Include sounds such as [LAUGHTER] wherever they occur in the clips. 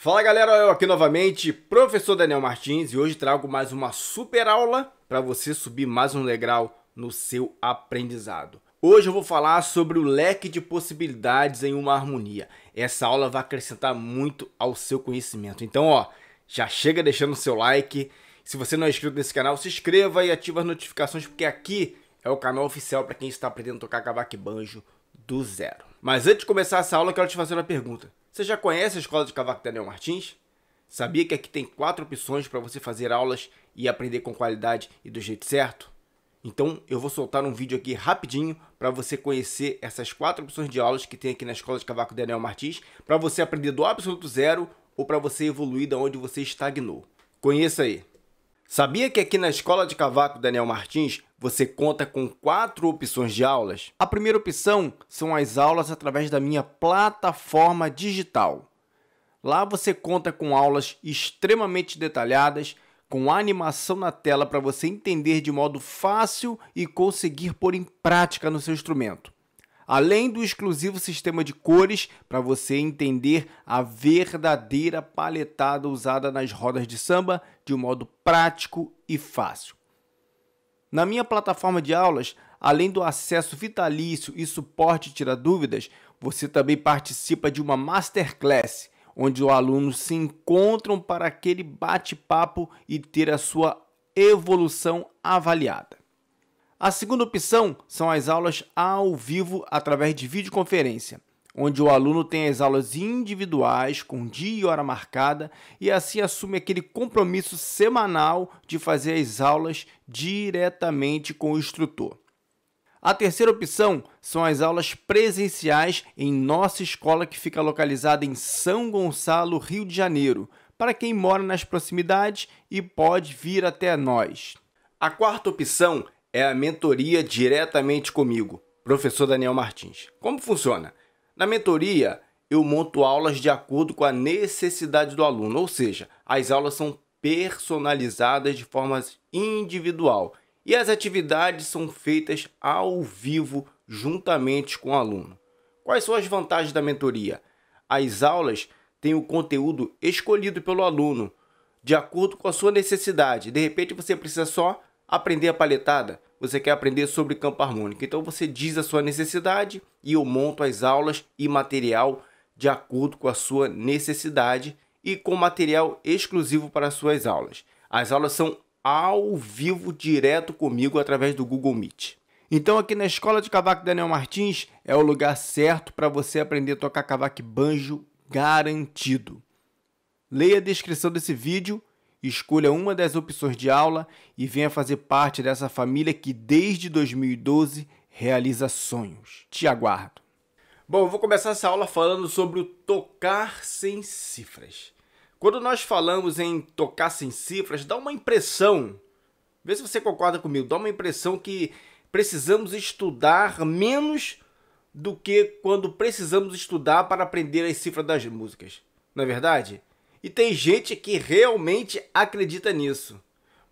Fala galera, eu aqui novamente, professor Daniel Martins, e hoje trago mais uma super aula para você subir mais um degrau no seu aprendizado. Hoje eu vou falar sobre o leque de possibilidades em uma harmonia. Essa aula vai acrescentar muito ao seu conhecimento. Então, ó, já chega deixando o seu like. Se você não é inscrito nesse canal, se inscreva e ative as notificações, porque aqui é o canal oficial para quem está aprendendo a tocar cavaco banjo do zero. Mas antes de começar essa aula, eu quero te fazer uma pergunta. Você já conhece a Escola de Cavaco Daniel Martins? Sabia que aqui tem quatro opções para você fazer aulas e aprender com qualidade e do jeito certo? Então eu vou soltar um vídeo aqui rapidinho para você conhecer essas quatro opções de aulas que tem aqui na Escola de Cavaco Daniel Martins para você aprender do absoluto zero ou para você evoluir da onde você estagnou. Conheça aí! Sabia que aqui na Escola de Cavaco Daniel Martins você conta com quatro opções de aulas. A primeira opção são as aulas através da minha plataforma digital. Lá você conta com aulas extremamente detalhadas, com animação na tela para você entender de modo fácil e conseguir pôr em prática no seu instrumento. Além do exclusivo sistema de cores para você entender a verdadeira paletada usada nas rodas de samba de um modo prático e fácil. Na minha plataforma de aulas, além do acesso vitalício e suporte tira dúvidas, você também participa de uma masterclass, onde os alunos se encontram para aquele bate-papo e ter a sua evolução avaliada. A segunda opção são as aulas ao vivo através de videoconferência onde o aluno tem as aulas individuais com dia e hora marcada e assim assume aquele compromisso semanal de fazer as aulas diretamente com o instrutor. A terceira opção são as aulas presenciais em nossa escola que fica localizada em São Gonçalo, Rio de Janeiro, para quem mora nas proximidades e pode vir até nós. A quarta opção é a mentoria diretamente comigo, professor Daniel Martins. Como funciona? Na mentoria, eu monto aulas de acordo com a necessidade do aluno, ou seja, as aulas são personalizadas de forma individual e as atividades são feitas ao vivo juntamente com o aluno. Quais são as vantagens da mentoria? As aulas têm o conteúdo escolhido pelo aluno de acordo com a sua necessidade. De repente você precisa só aprender a paletada, você quer aprender sobre campo harmônico. Então você diz a sua necessidade e eu monto as aulas e material de acordo com a sua necessidade e com material exclusivo para suas aulas. As aulas são ao vivo direto comigo através do Google Meet. Então aqui na Escola de Cavaco Daniel Martins é o lugar certo para você aprender a tocar cavaque banjo garantido. Leia a descrição desse vídeo Escolha uma das opções de aula e venha fazer parte dessa família que desde 2012 realiza sonhos. Te aguardo. Bom, eu vou começar essa aula falando sobre o tocar sem cifras. Quando nós falamos em tocar sem cifras, dá uma impressão, vê se você concorda comigo, dá uma impressão que precisamos estudar menos do que quando precisamos estudar para aprender as cifras das músicas. Não é verdade? E tem gente que realmente acredita nisso.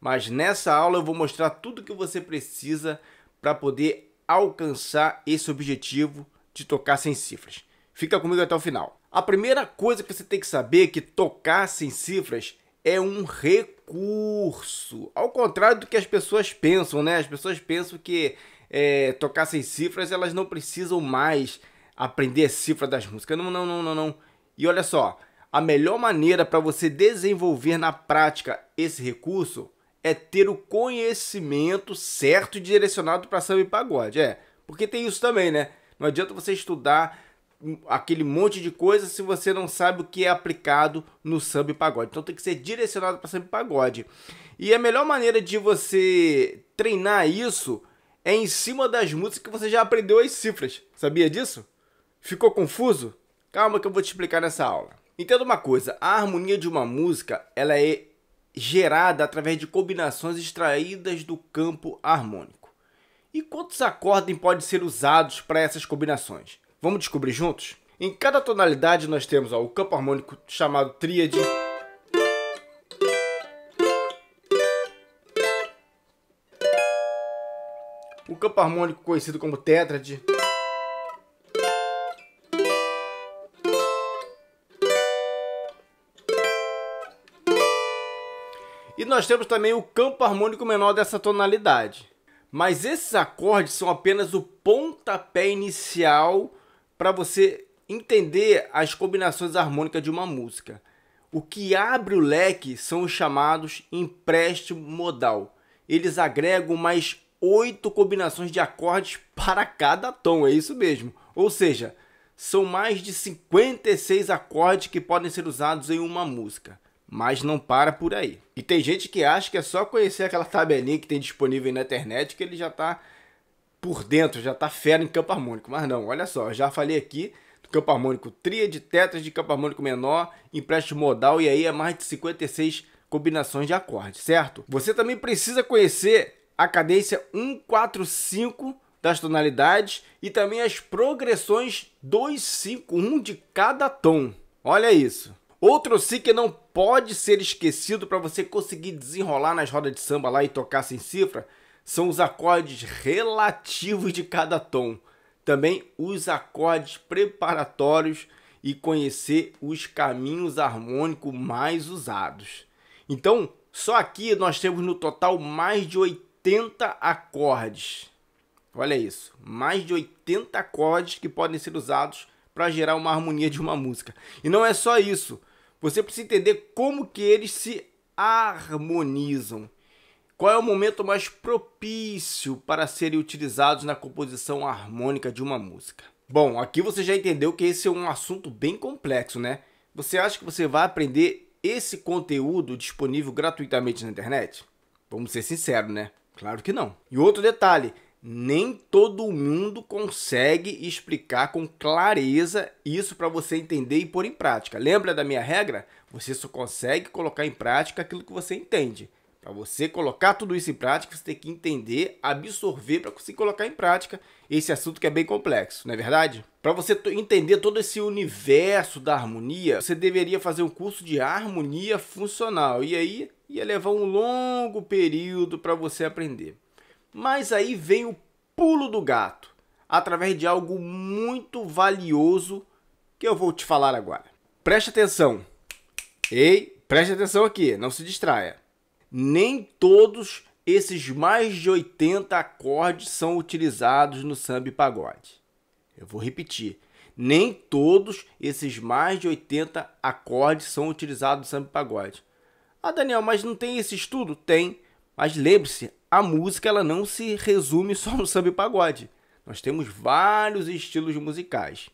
Mas nessa aula eu vou mostrar tudo que você precisa para poder alcançar esse objetivo de tocar sem cifras. Fica comigo até o final. A primeira coisa que você tem que saber é que tocar sem cifras é um recurso. Ao contrário do que as pessoas pensam, né? As pessoas pensam que é, tocar sem cifras elas não precisam mais aprender a cifra das músicas. Não, não, não, não, não. E olha só, a melhor maneira para você desenvolver na prática esse recurso é ter o conhecimento certo e direcionado para samba e pagode. É, porque tem isso também, né? Não adianta você estudar aquele monte de coisa se você não sabe o que é aplicado no samba e pagode. Então tem que ser direcionado para samba e pagode. E a melhor maneira de você treinar isso é em cima das músicas que você já aprendeu as cifras. Sabia disso? Ficou confuso? Calma que eu vou te explicar nessa aula. Entenda uma coisa, a harmonia de uma música, ela é gerada através de combinações extraídas do campo harmônico. E quantos acordes podem ser usados para essas combinações? Vamos descobrir juntos? Em cada tonalidade nós temos ó, o campo harmônico chamado tríade, o campo harmônico conhecido como tétrade, E nós temos também o campo harmônico menor dessa tonalidade. Mas esses acordes são apenas o pontapé inicial para você entender as combinações harmônicas de uma música. O que abre o leque são os chamados empréstimo modal. Eles agregam mais oito combinações de acordes para cada tom, é isso mesmo. Ou seja, são mais de 56 acordes que podem ser usados em uma música mas não para por aí. E tem gente que acha que é só conhecer aquela tabelinha que tem disponível na internet que ele já está por dentro, já está fera em campo harmônico. Mas não, olha só, já falei aqui do campo harmônico tríade, tetas de campo harmônico menor, empréstimo modal e aí é mais de 56 combinações de acordes, certo? Você também precisa conhecer a cadência 145 das tonalidades e também as progressões 251 de cada tom. Olha isso. Outro sim que não pode ser esquecido para você conseguir desenrolar nas rodas de samba lá e tocar sem cifra são os acordes relativos de cada tom. Também os acordes preparatórios e conhecer os caminhos harmônicos mais usados. Então, só aqui nós temos no total mais de 80 acordes. Olha isso, mais de 80 acordes que podem ser usados para gerar uma harmonia de uma música. E não é só isso, você precisa entender como que eles se harmonizam. Qual é o momento mais propício para serem utilizados na composição harmônica de uma música? Bom, aqui você já entendeu que esse é um assunto bem complexo, né? Você acha que você vai aprender esse conteúdo disponível gratuitamente na internet? Vamos ser sinceros, né? Claro que não. E outro detalhe, nem todo mundo consegue explicar com clareza isso para você entender e pôr em prática. Lembra da minha regra? Você só consegue colocar em prática aquilo que você entende. Para você colocar tudo isso em prática, você tem que entender, absorver para conseguir colocar em prática esse assunto que é bem complexo, não é verdade? Para você entender todo esse universo da harmonia, você deveria fazer um curso de harmonia funcional e aí ia levar um longo período para você aprender. Mas aí vem o pulo do gato, através de algo muito valioso que eu vou te falar agora. Preste atenção. Ei, preste atenção aqui, não se distraia. Nem todos esses mais de 80 acordes são utilizados no samba e pagode. Eu vou repetir. Nem todos esses mais de 80 acordes são utilizados no samba e pagode. Ah, Daniel, mas não tem esse estudo? Tem. Mas lembre-se, a música ela não se resume só no samba e pagode. Nós temos vários estilos musicais.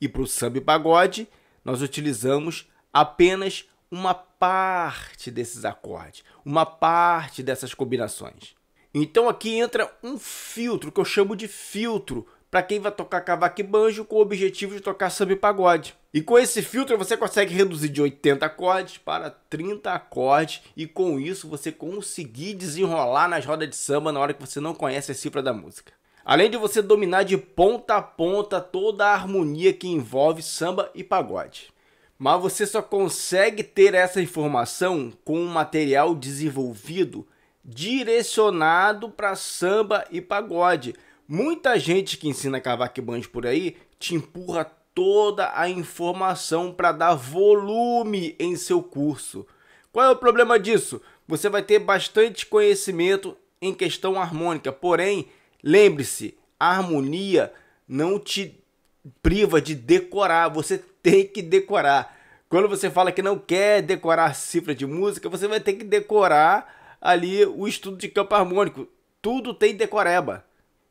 E para o samba e pagode, nós utilizamos apenas uma parte desses acordes, uma parte dessas combinações. Então aqui entra um filtro que eu chamo de filtro para quem vai tocar cavaco e banjo com o objetivo de tocar samba e pagode. E com esse filtro você consegue reduzir de 80 acordes para 30 acordes e com isso você conseguir desenrolar nas rodas de samba na hora que você não conhece a cifra da música. Além de você dominar de ponta a ponta toda a harmonia que envolve samba e pagode. Mas você só consegue ter essa informação com um material desenvolvido direcionado para samba e pagode Muita gente que ensina cavaco e por aí te empurra toda a informação para dar volume em seu curso. Qual é o problema disso? Você vai ter bastante conhecimento em questão harmônica, porém, lembre-se, a harmonia não te priva de decorar, você tem que decorar. Quando você fala que não quer decorar cifra de música, você vai ter que decorar ali o estudo de campo harmônico. Tudo tem decoreba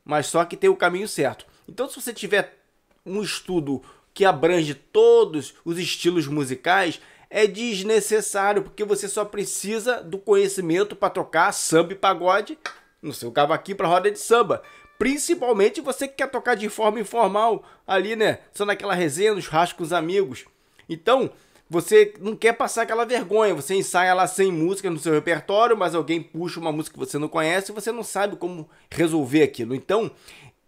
mas só que tem o caminho certo. Então, se você tiver um estudo que abrange todos os estilos musicais, é desnecessário, porque você só precisa do conhecimento para tocar samba e pagode no seu cavaquinho para roda de samba. Principalmente você que quer tocar de forma informal, ali, né? Só naquela resenha, nos rascos, com os amigos. Então, você não quer passar aquela vergonha, você ensaia lá 100 músicas no seu repertório, mas alguém puxa uma música que você não conhece e você não sabe como resolver aquilo. Então,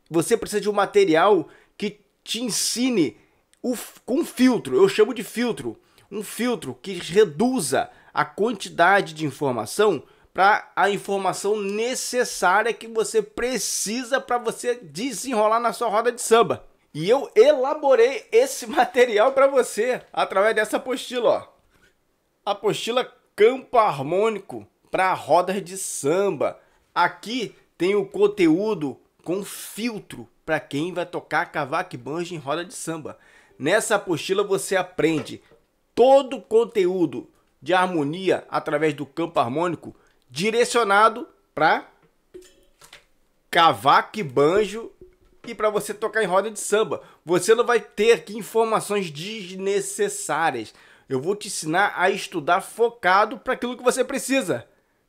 você precisa de um material que te ensine o, com um filtro, eu chamo de filtro, um filtro que reduza a quantidade de informação para a informação necessária que você precisa para você desenrolar na sua roda de samba. E eu elaborei esse [LAUGHS] material para você através dessa apostila, ó. Apostila Campo Harmônico para rodas de samba. Aqui tem o conteúdo com filtro para quem vai tocar cavaco e banjo em roda de samba. Nessa apostila você aprende todo o conteúdo de harmonia através do campo harmônico direcionado para cavaco e banjo e para você tocar em roda de samba. Você não vai ter que informações desnecessárias. Eu vou te ensinar a estudar focado para aquilo que você precisa.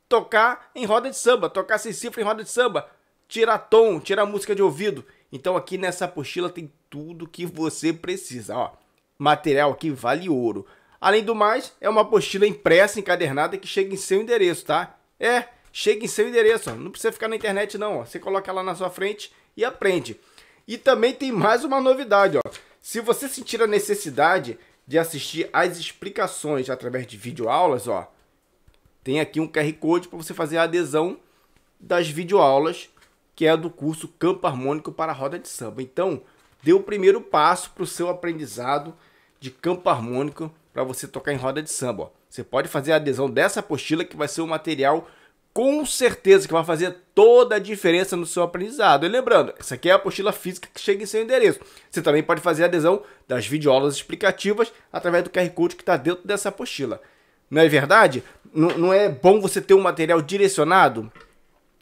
Tocar em roda de samba, tocar sem cifra em roda de samba, tirar tom, tirar música de ouvido. Então aqui nessa apostila tem tudo que você precisa, ó. Material aqui vale ouro. Além do mais, é uma apostila impressa, encadernada que chega em seu endereço, tá? É, chega em seu endereço, ó. não precisa ficar na internet não, ó. Você coloca ela na sua frente e aprende. E também tem mais uma novidade, ó. Se você sentir a necessidade de assistir às explicações através de videoaulas, ó, tem aqui um QR Code para você fazer a adesão das videoaulas, que é do curso Campo Harmônico para a Roda de Samba. Então, dê o primeiro passo para o seu aprendizado de campo harmônico para você tocar em roda de samba. Ó. Você pode fazer a adesão dessa apostila, que vai ser o material com certeza que vai fazer toda a diferença no seu aprendizado. E lembrando, essa aqui é a apostila física que chega em seu endereço. Você também pode fazer a adesão das videoaulas explicativas através do QR Code que está dentro dessa apostila. Não é verdade? N não é bom você ter um material direcionado?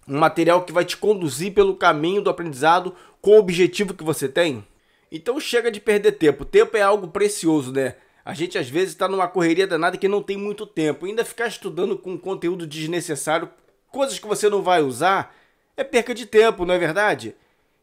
Um material que vai te conduzir pelo caminho do aprendizado com o objetivo que você tem? Então chega de perder tempo. Tempo é algo precioso, né? A gente às vezes está numa correria danada que não tem muito tempo. Ainda ficar estudando com conteúdo desnecessário coisas que você não vai usar, é perca de tempo, não é verdade?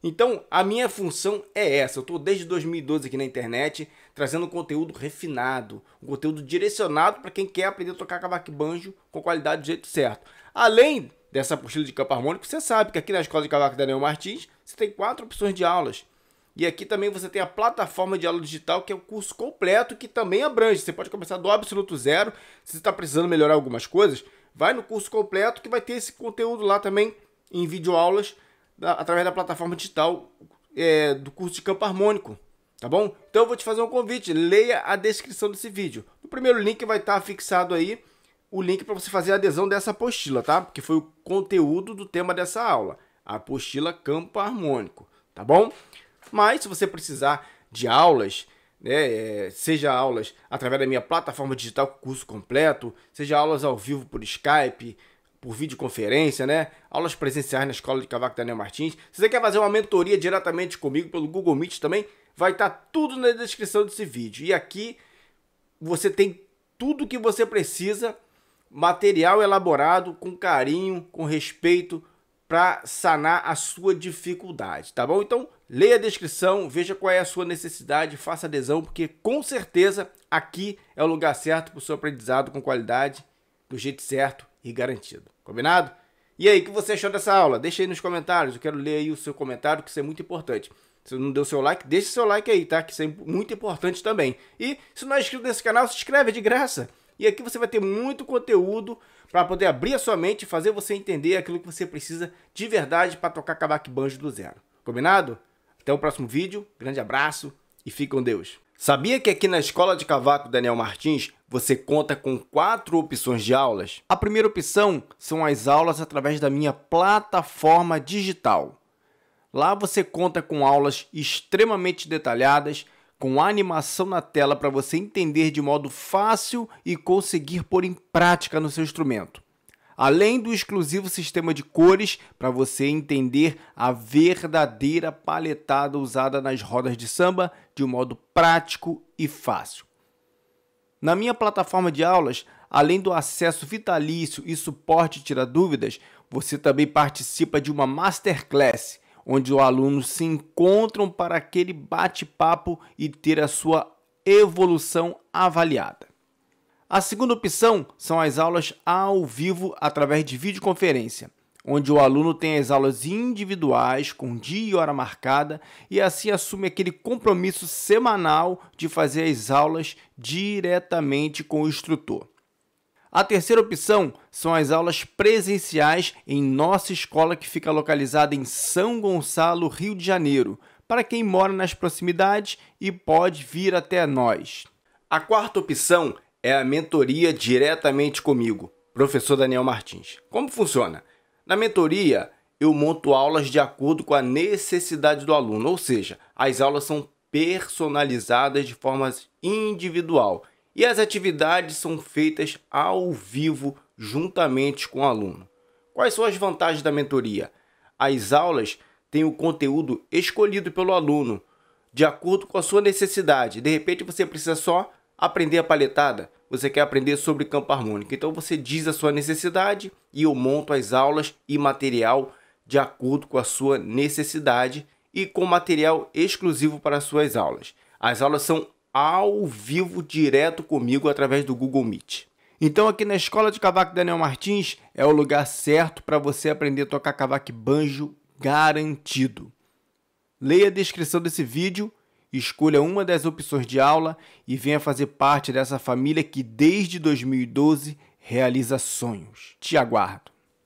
Então, a minha função é essa. Eu estou desde 2012 aqui na internet, trazendo conteúdo refinado, um conteúdo direcionado para quem quer aprender a tocar cavaco banjo com qualidade do jeito certo. Além dessa apostila de campo harmônico, você sabe que aqui na Escola de Cavaco Daniel Martins, você tem quatro opções de aulas. E aqui também você tem a plataforma de aula digital, que é o curso completo, que também abrange. Você pode começar do absoluto zero. Se você está precisando melhorar algumas coisas, Vai no curso completo que vai ter esse conteúdo lá também em videoaulas da, através da plataforma digital é, do curso de campo harmônico, tá bom? Então eu vou te fazer um convite, leia a descrição desse vídeo. No primeiro link vai estar tá fixado aí o link para você fazer a adesão dessa apostila, tá? Porque foi o conteúdo do tema dessa aula, a apostila campo harmônico, tá bom? Mas se você precisar de aulas né, é, seja aulas através da minha plataforma digital com curso completo, seja aulas ao vivo por Skype, por videoconferência, né? Aulas presenciais na escola de Cavaco Daniel Martins. Se você quer fazer uma mentoria diretamente comigo pelo Google Meet também, vai estar tá tudo na descrição desse vídeo. E aqui você tem tudo que você precisa, material elaborado com carinho, com respeito para sanar a sua dificuldade, tá bom? Então, Leia a descrição, veja qual é a sua necessidade, faça adesão, porque com certeza aqui é o lugar certo para o seu aprendizado com qualidade, do jeito certo e garantido. Combinado? E aí, o que você achou dessa aula? Deixa aí nos comentários, eu quero ler aí o seu comentário, que isso é muito importante. Se não deu seu like, deixa seu like aí, tá? Que isso é muito importante também. E se não é inscrito nesse canal, se inscreve, de graça. E aqui você vai ter muito conteúdo para poder abrir a sua mente e fazer você entender aquilo que você precisa de verdade para tocar cavaco banjo do zero. Combinado? Até o próximo vídeo, grande abraço e fique com Deus. Sabia que aqui na Escola de Cavaco Daniel Martins você conta com quatro opções de aulas? A primeira opção são as aulas através da minha plataforma digital. Lá você conta com aulas extremamente detalhadas, com animação na tela para você entender de modo fácil e conseguir pôr em prática no seu instrumento além do exclusivo sistema de cores para você entender a verdadeira paletada usada nas rodas de samba de um modo prático e fácil. Na minha plataforma de aulas, além do acesso vitalício e suporte tira dúvidas, você também participa de uma masterclass, onde os alunos se encontram para aquele bate-papo e ter a sua evolução avaliada. A segunda opção são as aulas ao vivo através de videoconferência, onde o aluno tem as aulas individuais com dia e hora marcada e assim assume aquele compromisso semanal de fazer as aulas diretamente com o instrutor. A terceira opção são as aulas presenciais em nossa escola que fica localizada em São Gonçalo, Rio de Janeiro, para quem mora nas proximidades e pode vir até nós. A quarta opção é a mentoria diretamente comigo, professor Daniel Martins. Como funciona? Na mentoria, eu monto aulas de acordo com a necessidade do aluno, ou seja, as aulas são personalizadas de forma individual e as atividades são feitas ao vivo juntamente com o aluno. Quais são as vantagens da mentoria? As aulas têm o conteúdo escolhido pelo aluno de acordo com a sua necessidade. De repente você precisa só Aprender a paletada, você quer aprender sobre campo harmônico. Então você diz a sua necessidade e eu monto as aulas e material de acordo com a sua necessidade e com material exclusivo para suas aulas. As aulas são ao vivo direto comigo através do Google Meet. Então aqui na Escola de Cavaco Daniel Martins é o lugar certo para você aprender a tocar cavaque banjo garantido. Leia a descrição desse vídeo Escolha uma das opções de aula e venha fazer parte dessa família que desde 2012 realiza sonhos. Te aguardo.